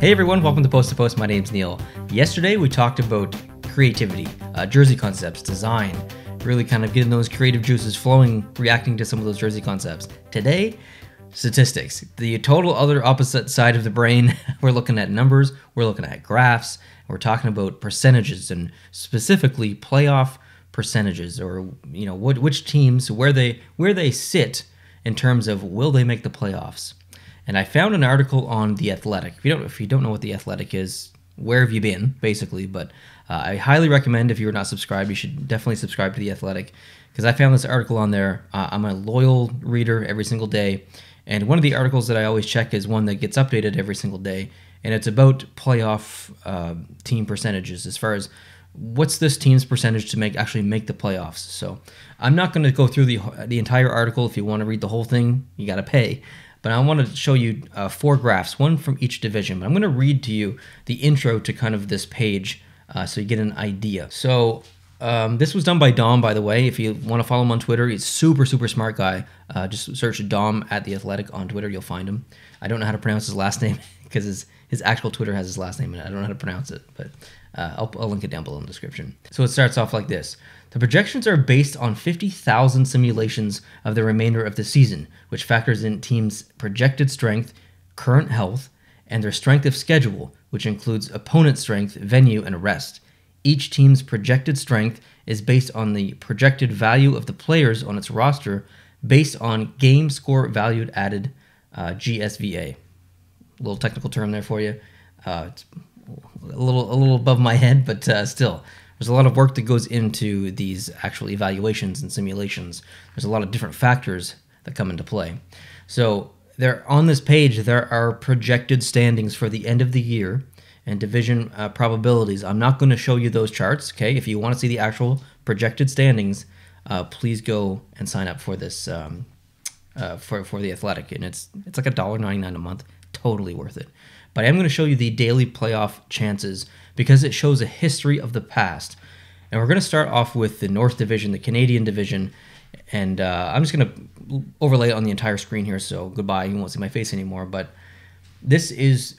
Hey everyone, welcome to Post to Post. My name's Neil. Yesterday we talked about creativity, uh, jersey concepts, design, really kind of getting those creative juices flowing, reacting to some of those jersey concepts. Today, statistics, the total other opposite side of the brain. we're looking at numbers, we're looking at graphs, we're talking about percentages and specifically playoff percentages or you know what which teams where they where they sit in terms of will they make the playoffs and I found an article on the Athletic. If you don't, if you don't know what the Athletic is, where have you been, basically? But uh, I highly recommend if you are not subscribed, you should definitely subscribe to the Athletic because I found this article on there. Uh, I'm a loyal reader every single day, and one of the articles that I always check is one that gets updated every single day, and it's about playoff uh, team percentages as far as what's this team's percentage to make actually make the playoffs. So I'm not going to go through the the entire article. If you want to read the whole thing, you got to pay but I want to show you uh, four graphs, one from each division. But I'm going to read to you the intro to kind of this page uh, so you get an idea. So um, this was done by Dom, by the way. If you want to follow him on Twitter, he's super, super smart guy. Uh, just search Dom at The Athletic on Twitter. You'll find him. I don't know how to pronounce his last name. because his his actual Twitter has his last name in it. I don't know how to pronounce it, but uh, I'll, I'll link it down below in the description. So it starts off like this. The projections are based on 50,000 simulations of the remainder of the season, which factors in teams' projected strength, current health, and their strength of schedule, which includes opponent strength, venue, and rest. Each team's projected strength is based on the projected value of the players on its roster based on game score valued added uh, GSVA little technical term there for you. Uh, it's a little a little above my head, but uh, still, there's a lot of work that goes into these actual evaluations and simulations. There's a lot of different factors that come into play. So there on this page there are projected standings for the end of the year and division uh, probabilities. I'm not going to show you those charts. Okay, if you want to see the actual projected standings, uh, please go and sign up for this um, uh, for for the athletic, and it's it's like a dollar ninety nine a month totally worth it. But I'm going to show you the daily playoff chances because it shows a history of the past. And we're going to start off with the North Division, the Canadian Division. And uh, I'm just going to overlay it on the entire screen here, so goodbye. You won't see my face anymore. But this is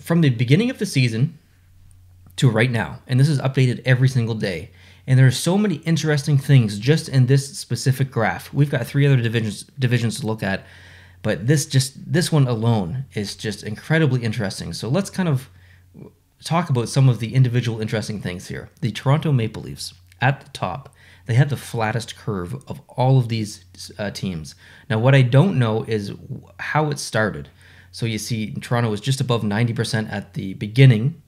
from the beginning of the season to right now. And this is updated every single day. And there are so many interesting things just in this specific graph. We've got three other divisions divisions to look at, but this just this one alone is just incredibly interesting. So let's kind of talk about some of the individual interesting things here. The Toronto Maple Leafs at the top, they have the flattest curve of all of these uh, teams. Now, what I don't know is how it started. So you see, Toronto was just above 90% at the beginning.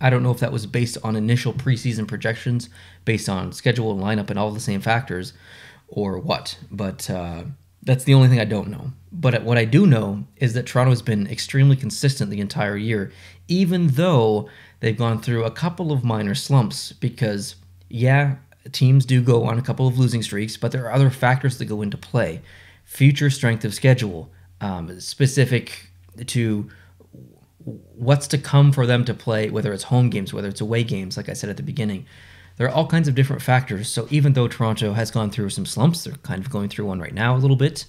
I don't know if that was based on initial preseason projections, based on schedule and lineup and all the same factors, or what. But uh, that's the only thing I don't know. But what I do know is that Toronto has been extremely consistent the entire year, even though they've gone through a couple of minor slumps because, yeah, teams do go on a couple of losing streaks, but there are other factors that go into play. Future strength of schedule, um, specific to what's to come for them to play, whether it's home games, whether it's away games, like I said at the beginning. There are all kinds of different factors. So even though Toronto has gone through some slumps, they're kind of going through one right now a little bit.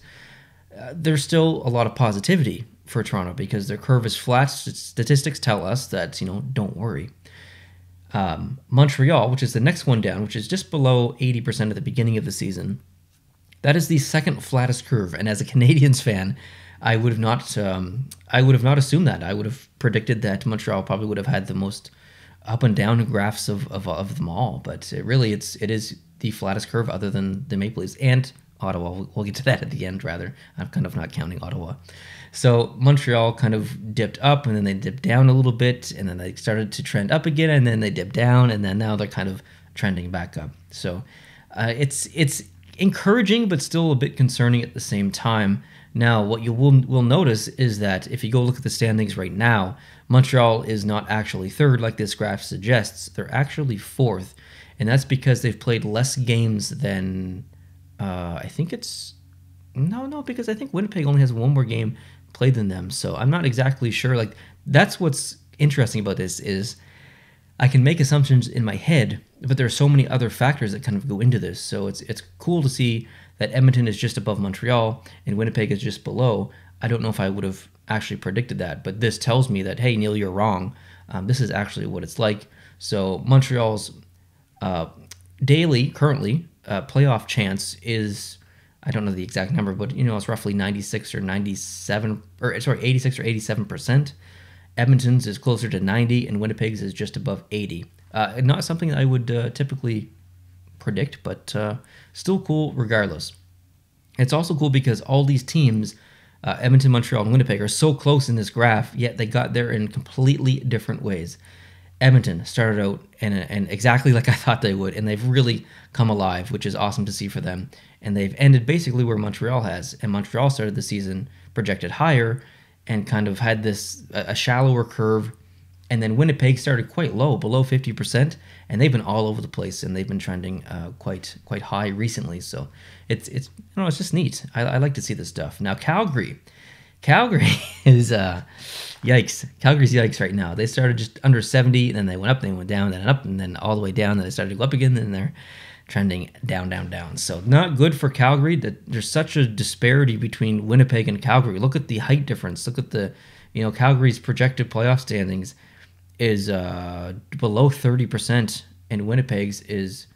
Uh, there's still a lot of positivity for Toronto because their curve is flat. Statistics tell us that you know don't worry. Um, Montreal, which is the next one down, which is just below 80% at the beginning of the season, that is the second flattest curve. And as a Canadians fan, I would have not, um, I would have not assumed that. I would have predicted that Montreal probably would have had the most up and down graphs of, of, of them all, but it really it's it is the flattest curve other than the Maple Leafs and Ottawa. We'll, we'll get to that at the end, rather. I'm kind of not counting Ottawa. So Montreal kind of dipped up and then they dipped down a little bit and then they started to trend up again and then they dipped down and then now they're kind of trending back up. So uh, it's it's encouraging but still a bit concerning at the same time. Now, what you will will notice is that if you go look at the standings right now, Montreal is not actually third, like this graph suggests. They're actually fourth, and that's because they've played less games than uh, I think it's no, no, because I think Winnipeg only has one more game played than them. So I'm not exactly sure. Like that's what's interesting about this is I can make assumptions in my head, but there are so many other factors that kind of go into this. So it's it's cool to see that Edmonton is just above Montreal and Winnipeg is just below, I don't know if I would have actually predicted that, but this tells me that, hey, Neil, you're wrong. Um, this is actually what it's like. So Montreal's uh, daily, currently, uh, playoff chance is, I don't know the exact number, but you know, it's roughly 96 or 97, or sorry, 86 or 87%. Edmonton's is closer to 90, and Winnipeg's is just above 80. Uh, not something I would uh, typically predict, but uh, still cool regardless. It's also cool because all these teams uh, Edmonton, Montreal, and Winnipeg are so close in this graph, yet they got there in completely different ways. Edmonton started out and, and exactly like I thought they would, and they've really come alive, which is awesome to see for them. And they've ended basically where Montreal has, and Montreal started the season projected higher and kind of had this a shallower curve and then Winnipeg started quite low, below 50%, and they've been all over the place, and they've been trending uh, quite quite high recently. So it's it's you know it's just neat. I, I like to see this stuff. Now Calgary, Calgary is uh, yikes. Calgary's yikes right now. They started just under 70, and then they went up, then they went down, then up, and then all the way down. Then they started to go up again, then they're trending down, down, down. So not good for Calgary. That there's such a disparity between Winnipeg and Calgary. Look at the height difference. Look at the you know Calgary's projected playoff standings is uh, below 30%, and Winnipeg's is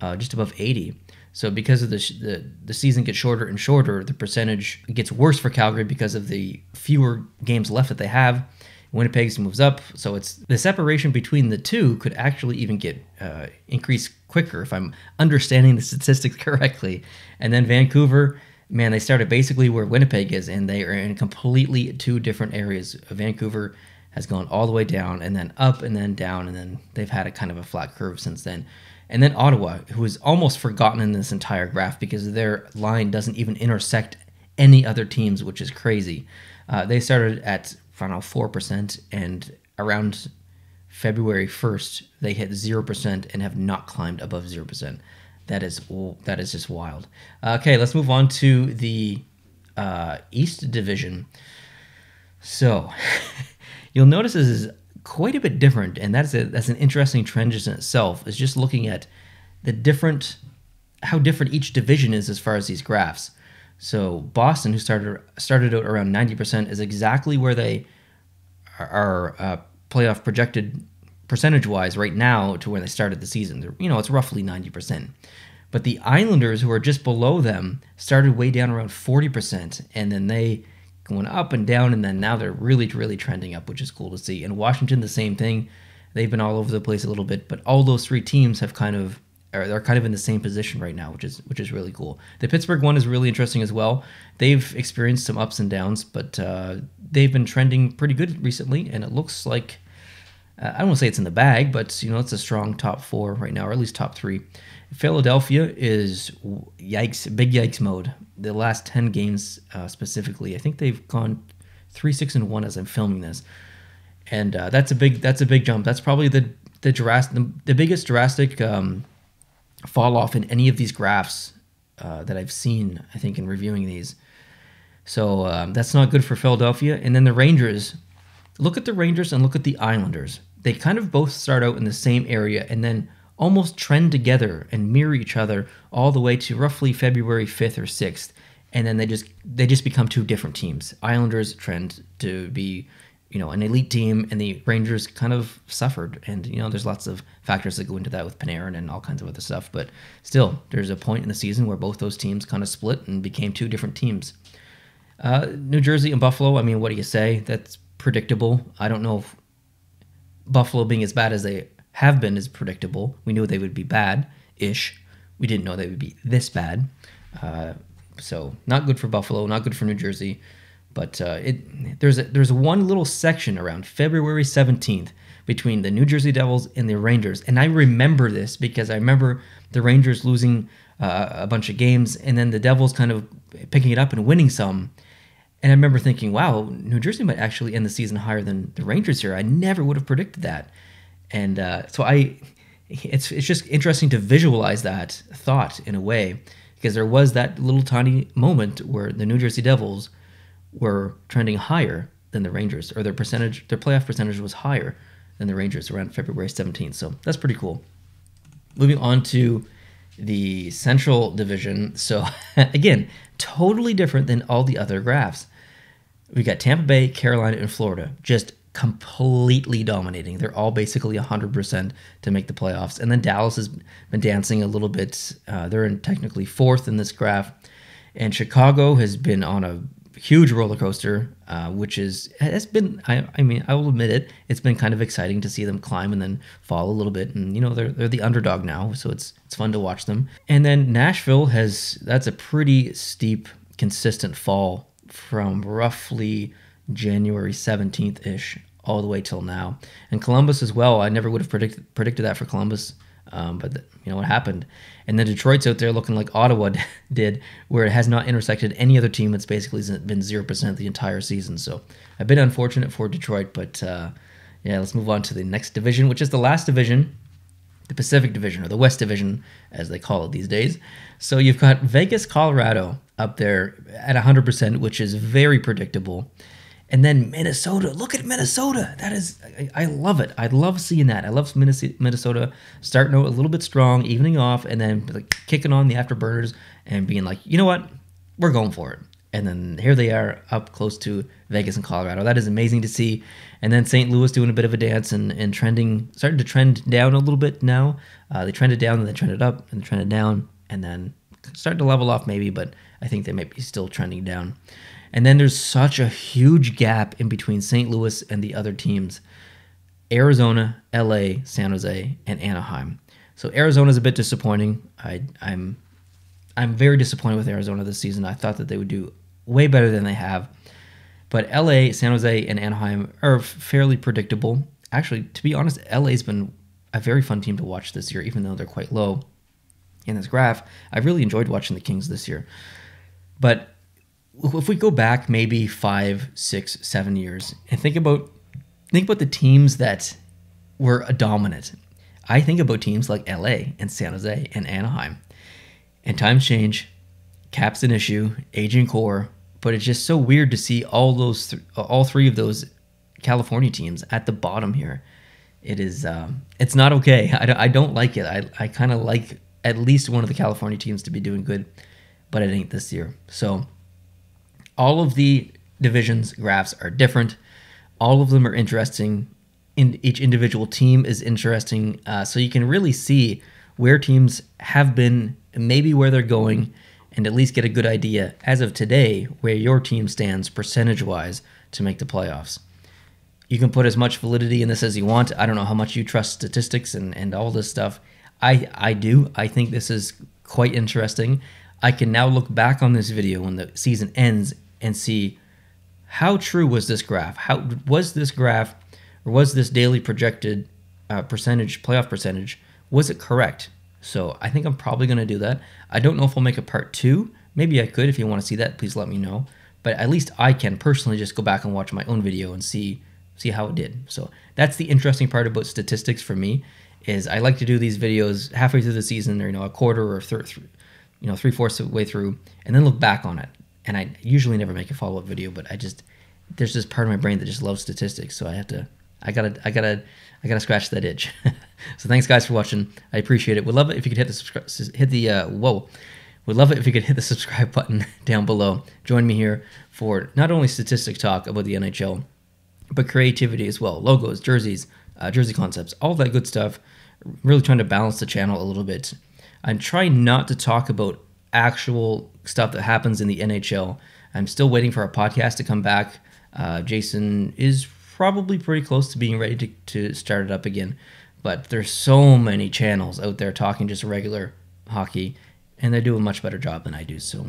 uh, just above 80. So because of the, the, the season gets shorter and shorter, the percentage gets worse for Calgary because of the fewer games left that they have. Winnipeg's moves up, so it's the separation between the two could actually even get uh, increased quicker if I'm understanding the statistics correctly. And then Vancouver, man, they started basically where Winnipeg is, and they are in completely two different areas. Vancouver has gone all the way down and then up and then down and then they've had a kind of a flat curve since then. And then Ottawa, who is almost forgotten in this entire graph because their line doesn't even intersect any other teams, which is crazy. Uh, they started at final four percent, and around February first, they hit zero percent and have not climbed above zero percent. That is that is just wild. Okay, let's move on to the uh, East Division. So. you'll notice this is quite a bit different, and that's a, that's an interesting trend just in itself. Is just looking at the different how different each division is as far as these graphs. So Boston, who started started out around 90%, is exactly where they are, are uh, playoff projected percentage wise right now to where they started the season. They're, you know, it's roughly 90%. But the Islanders, who are just below them, started way down around 40%, and then they going up and down, and then now they're really, really trending up, which is cool to see. And Washington, the same thing. They've been all over the place a little bit, but all those three teams have kind of are they're kind of in the same position right now, which is which is really cool. The Pittsburgh one is really interesting as well. They've experienced some ups and downs, but uh, they've been trending pretty good recently, and it looks like uh, I do not want to say it's in the bag, but you know it's a strong top four right now, or at least top three. Philadelphia is yikes, big yikes mode. The last ten games uh, specifically, I think they've gone three, six, and one as I'm filming this, and uh, that's a big that's a big jump. That's probably the the drastic the, the, biggest drastic um, fall off in any of these graphs uh, that I've seen. I think in reviewing these, so um, that's not good for Philadelphia. And then the Rangers look at the Rangers and look at the Islanders they kind of both start out in the same area and then almost trend together and mirror each other all the way to roughly February 5th or 6th and then they just they just become two different teams. Islanders trend to be you know an elite team and the Rangers kind of suffered and you know there's lots of factors that go into that with Panarin and all kinds of other stuff but still there's a point in the season where both those teams kind of split and became two different teams. Uh, New Jersey and Buffalo, I mean what do you say? That's predictable. I don't know if Buffalo being as bad as they have been is predictable. We knew they would be bad ish. We didn't know they would be this bad. Uh, so not good for Buffalo, not good for New Jersey. But uh, it there's a, there's one little section around February 17th between the New Jersey Devils and the Rangers, and I remember this because I remember the Rangers losing uh, a bunch of games and then the Devils kind of picking it up and winning some. And I remember thinking, wow, New Jersey might actually end the season higher than the Rangers here. I never would have predicted that. And uh, so I, it's it's just interesting to visualize that thought in a way because there was that little tiny moment where the New Jersey Devils were trending higher than the Rangers, or their percentage, their playoff percentage was higher than the Rangers around February 17th. So that's pretty cool. Moving on to the Central Division. So again, totally different than all the other graphs we got Tampa Bay, Carolina, and Florida just completely dominating. They're all basically 100% to make the playoffs. And then Dallas has been dancing a little bit. Uh, they're in technically fourth in this graph. And Chicago has been on a huge roller coaster, uh, which is has been. I, I, mean, I will admit it. It's been kind of exciting to see them climb and then fall a little bit. And you know, they're they're the underdog now, so it's it's fun to watch them. And then Nashville has that's a pretty steep, consistent fall from roughly January 17th ish all the way till now. And Columbus as well. I never would have predicted predicted that for Columbus, um, but you know what happened. And then Detroit's out there looking like Ottawa did, where it has not intersected any other team. It's basically been zero percent the entire season. So I've been unfortunate for Detroit, but uh, yeah, let's move on to the next division, which is the last division. The Pacific Division, or the West Division, as they call it these days. So you've got Vegas, Colorado, up there at 100%, which is very predictable. And then Minnesota, look at Minnesota. That is, I, I, love it. I love seeing that. I love Minnesota starting out a little bit strong, evening off, and then like kicking on the afterburners and being like, you know what, we're going for it. And then here they are up close to Vegas and Colorado. That is amazing to see. And then St. Louis doing a bit of a dance and, and trending, starting to trend down a little bit now. Uh, they trended down, and then trended up, and trended down, and then starting to level off maybe, but I think they might be still trending down. And then there's such a huge gap in between St. Louis and the other teams Arizona, LA, San Jose, and Anaheim. So Arizona's a bit disappointing. I, I'm I'm very disappointed with Arizona this season. I thought that they would do way better than they have. But LA, San Jose, and Anaheim are fairly predictable. Actually, to be honest, LA's been a very fun team to watch this year, even though they're quite low in this graph. I really enjoyed watching the Kings this year. But if we go back maybe five, six, seven years and think about think about the teams that were dominant. I think about teams like LA and San Jose and Anaheim. And times change, cap's an issue, aging core, but it's just so weird to see all those th all three of those California teams at the bottom here. It is um, it's not okay. I d- I don't like it. I, I kind of like at least one of the California teams to be doing good but it ain't this year. So all of the divisions graphs are different. All of them are interesting. In each individual team is interesting, uh, so you can really see where teams have been, maybe where they're going, and at least get a good idea as of today where your team stands percentage-wise to make the playoffs. You can put as much validity in this as you want. I don't know how much you trust statistics and, and all this stuff. I, I do. I think this is quite interesting. I can now look back on this video when the season ends and see how true was this graph? How was this graph or was this daily projected uh, percentage, playoff percentage, was it correct? So I think I'm probably going to do that. I don't know if I'll make a part two. Maybe I could. If you want to see that, please let me know. But at least I can personally just go back and watch my own video and see see how it did. So that's the interesting part about statistics for me is I like to do these videos halfway through the season or you know a quarter or third you know, three fourths of the way through, and then look back on it. And I usually never make a follow up video, but I just there's this part of my brain that just loves statistics, so I have to. I gotta, I gotta, I gotta scratch that itch. so thanks guys for watching. I appreciate it. Would love it if you could hit the subscribe, hit the uh, whoa. Would love it if you could hit the subscribe button down below. Join me here for not only statistic talk about the NHL, but creativity as well. Logos, jerseys, uh, jersey concepts, all that good stuff. Really trying to balance the channel a little bit I'm trying not to talk about actual stuff that happens in the NHL. I'm still waiting for our podcast to come back. Uh, Jason is probably pretty close to being ready to, to start it up again, but there's so many channels out there talking just regular hockey, and they do a much better job than I do. So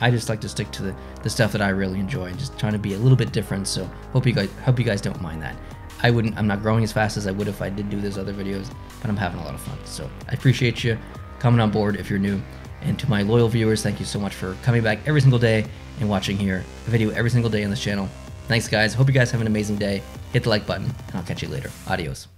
I just like to stick to the, the stuff that I really enjoy and just trying to be a little bit different. So hope you guys hope you guys don't mind that. I wouldn't I'm not growing as fast as I would if I did do those other videos, but I'm having a lot of fun. So I appreciate you coming on board if you're new. And to my loyal viewers, thank you so much for coming back every single day and watching here a video every single day on this channel. Thanks, guys. Hope you guys have an amazing day. Hit the like button, and I'll catch you later. Adios.